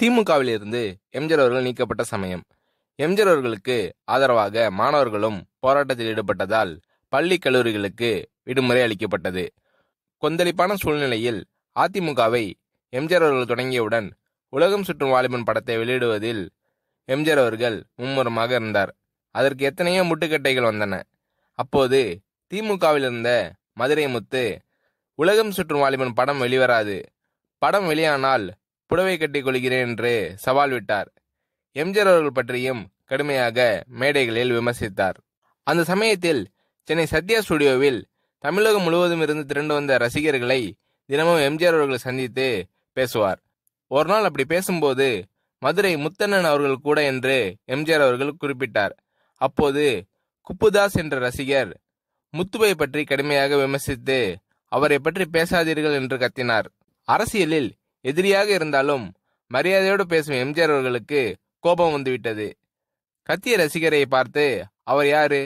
திமுகவிலிருந்து எம்ஜிஆர் அவர்கள் நீக்கப்பட்ட சமயம் எம்ஜிஆர் அவர்களுக்கு ஆதரவாக மாணவர்களும் போராட்டத்தில் ஈடுபட்டதால் பள்ளி கல்லூரிகளுக்கு விடுமுறை அளிக்கப்பட்டது கொந்தளிப்பான சூழ்நிலையில் அதிமுகவை எம்ஜிஆர் அவர்கள் தொடங்கியவுடன் உலகம் சுற்றும் வாலிபன் படத்தை வெளியிடுவதில் எம்ஜிஆர் அவர்கள் மும்முரமாக இருந்தார் அதற்கு எத்தனையோ முட்டுக்கட்டைகள் வந்தன அப்போது திமுகவில் இருந்த மதுரை முத்து உலகம் சுற்றும் வாலிபன் படம் வெளிவராது படம் வெளியானால் புடவை கட்டி கொள்கிறேன் என்று சவால் விட்டார் எம்ஜிஆர் அவர்கள் பற்றியும் கடுமையாக மேடைகளில் விமர்சித்தார் அந்த சமயத்தில் சென்னை சத்யா ஸ்டுடியோவில் தமிழகம் முழுவதும் இருந்து திரண்டு வந்த ரசிகர்களை தினமும் எம்ஜிஆர் அவர்கள் சந்தித்து பேசுவார் ஒரு நாள் அப்படி பேசும்போது மதுரை முத்தண்ணன் அவர்கள் கூட என்று எம்ஜிஆர் அவர்கள் குறிப்பிட்டார் அப்போது குப்புதாஸ் என்ற ரசிகர் முத்துவை பற்றி கடுமையாக விமர்சித்து அவரை பற்றி பேசாதீர்கள் என்று கத்தினார் அரசியலில் எதிரியாக இருந்தாலும் மரியாதையோடு பேசும் எம்ஜிஆர் அவர்களுக்கு கோபம் வந்துவிட்டது கத்திய ரசிகரை பார்த்து அவர் யாரு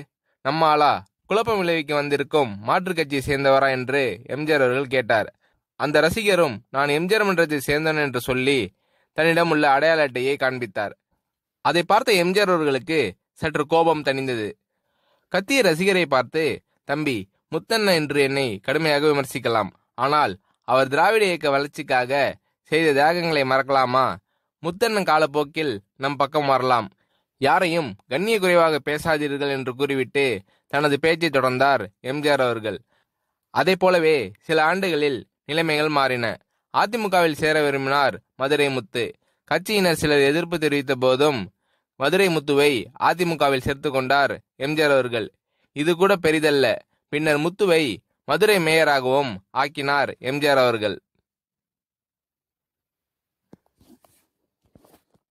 நம்ம ஆளா குழப்பம் விளைவிக்க வந்திருக்கும் மாற்றுக் கட்சியை சேர்ந்தவரா என்று எம்ஜிஆர் அவர்கள் கேட்டார் அந்த ரசிகரும் நான் எம்ஜிஆர் மன்றத்தை சேர்ந்தேன் என்று சொல்லி தன்னிடம் உள்ள அடையாள அட்டையை காண்பித்தார் அதை பார்த்த எம்ஜிஆர் அவர்களுக்கு சற்று கோபம் தணிந்தது கத்திய ரசிகரை பார்த்து தம்பி முத்தண்ண என்று என்னை கடுமையாக விமர்சிக்கலாம் ஆனால் அவர் திராவிட இயக்க வளர்ச்சிக்காக செய்த தியாகங்களை மறக்கலாமா முத்தண்ணன் காலப்போக்கில் நம் பக்கம் வரலாம் யாரையும் கண்ணிய குறைவாக பேசாதீர்கள் என்று கூறிவிட்டு தனது பேச்சை தொடர்ந்தார் எம்ஜிஆர் அவர்கள் அதை போலவே சில ஆண்டுகளில் நிலைமைகள் மாறின அதிமுகவில் சேர விரும்பினார் மதுரை முத்து கட்சியினர் சிலர் எதிர்ப்பு தெரிவித்த போதும் மதுரை முத்துவை அதிமுகவில் சேர்த்து கொண்டார் எம்ஜிஆர் அவர்கள் இது கூட பெரிதல்ல பின்னர் முத்துவை மதுரை மேயராகவும் ஆக்கினார் எம்ஜிஆர் அவர்கள்